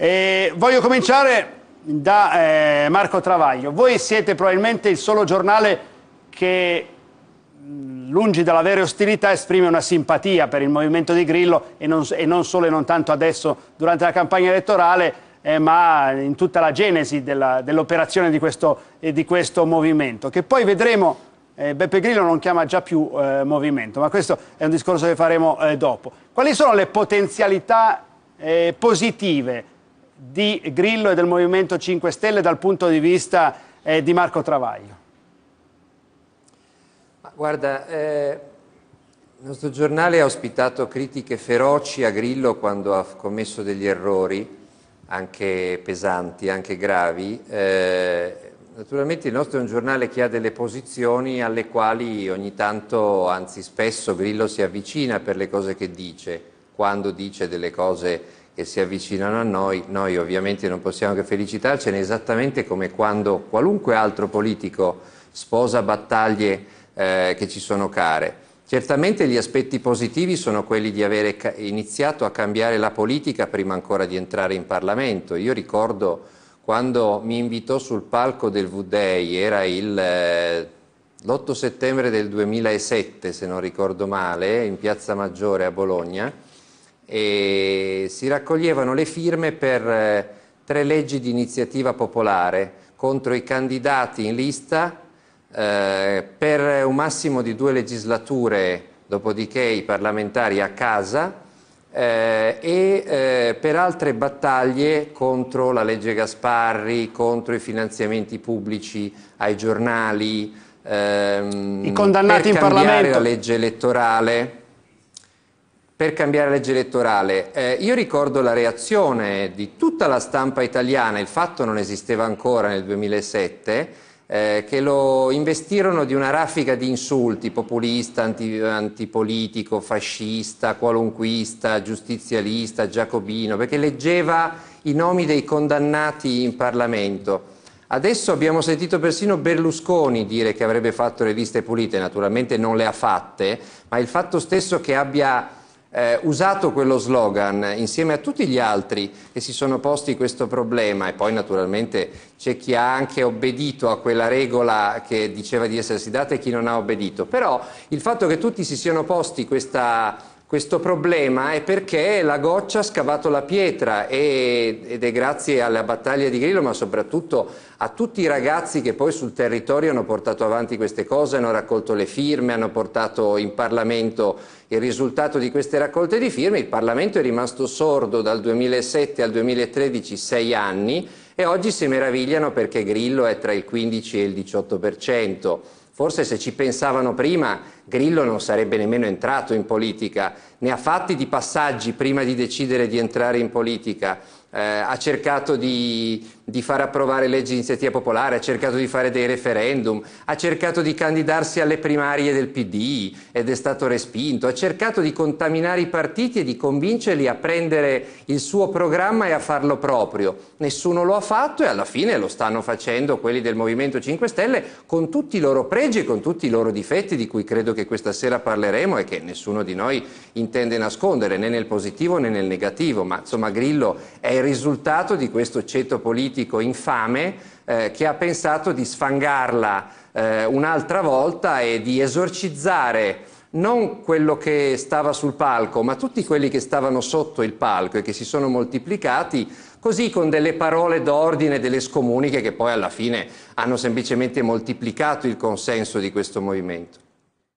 E eh, voglio cominciare da eh, Marco Travaglio. Voi siete probabilmente il solo giornale che, mm, lungi dall'avere ostilità, esprime una simpatia per il movimento di Grillo e non, e non solo e non tanto adesso durante la campagna elettorale, eh, ma in tutta la genesi dell'operazione dell di, eh, di questo movimento, che poi vedremo eh, Beppe Grillo non chiama già più eh, movimento, ma questo è un discorso che faremo eh, dopo. Quali sono le potenzialità eh, positive di Grillo e del Movimento 5 Stelle dal punto di vista eh, di Marco Travaglio? Guarda, eh, il nostro giornale ha ospitato critiche feroci a Grillo quando ha commesso degli errori, anche pesanti, anche gravi. Eh, naturalmente il nostro è un giornale che ha delle posizioni alle quali ogni tanto, anzi spesso, Grillo si avvicina per le cose che dice, quando dice delle cose che si avvicinano a noi, noi ovviamente non possiamo che felicitarcene esattamente come quando qualunque altro politico sposa battaglie eh, che ci sono care. Certamente gli aspetti positivi sono quelli di avere iniziato a cambiare la politica prima ancora di entrare in Parlamento. Io ricordo quando mi invitò sul palco del V-Day, era il, eh, l'8 settembre del 2007 se non ricordo male, in Piazza Maggiore a Bologna, e si raccoglievano le firme per eh, tre leggi di iniziativa popolare contro i candidati in lista eh, per un massimo di due legislature, dopodiché i parlamentari a casa eh, e eh, per altre battaglie contro la legge Gasparri, contro i finanziamenti pubblici ai giornali, ehm, I condannati per in Parlamento. la legge elettorale per cambiare legge elettorale. Eh, io ricordo la reazione di tutta la stampa italiana, il fatto non esisteva ancora nel 2007, eh, che lo investirono di una raffica di insulti, populista, anti, antipolitico, fascista, qualunquista, giustizialista, giacobino, perché leggeva i nomi dei condannati in Parlamento. Adesso abbiamo sentito persino Berlusconi dire che avrebbe fatto le liste pulite, naturalmente non le ha fatte, ma il fatto stesso che abbia eh, usato quello slogan insieme a tutti gli altri che si sono posti questo problema e poi naturalmente c'è chi ha anche obbedito a quella regola che diceva di essersi data e chi non ha obbedito, però il fatto che tutti si siano posti questa questo problema è perché la goccia ha scavato la pietra e, ed è grazie alla battaglia di Grillo, ma soprattutto a tutti i ragazzi che poi sul territorio hanno portato avanti queste cose, hanno raccolto le firme, hanno portato in Parlamento il risultato di queste raccolte di firme. Il Parlamento è rimasto sordo dal 2007 al 2013, sei anni, e oggi si meravigliano perché Grillo è tra il 15 e il 18%. Forse se ci pensavano prima, Grillo non sarebbe nemmeno entrato in politica. Ne ha fatti di passaggi prima di decidere di entrare in politica eh, ha cercato di, di, far approvare leggi di iniziativa popolare, ha cercato di fare dei referendum, ha cercato di candidarsi alle primarie del PD ed è stato respinto, ha cercato di contaminare i partiti e di convincerli a prendere il suo programma e a farlo proprio. Nessuno lo ha fatto e alla fine lo stanno facendo quelli del Movimento 5 Stelle con tutti i loro pregi e con tutti i loro difetti di cui credo che questa sera parleremo e che nessuno di noi intende nascondere né nel positivo né nel negativo, ma insomma Grillo è il risultato di questo ceto politico infame eh, che ha pensato di sfangarla eh, un'altra volta e di esorcizzare non quello che stava sul palco, ma tutti quelli che stavano sotto il palco e che si sono moltiplicati, così con delle parole d'ordine, delle scomuniche che poi alla fine hanno semplicemente moltiplicato il consenso di questo movimento.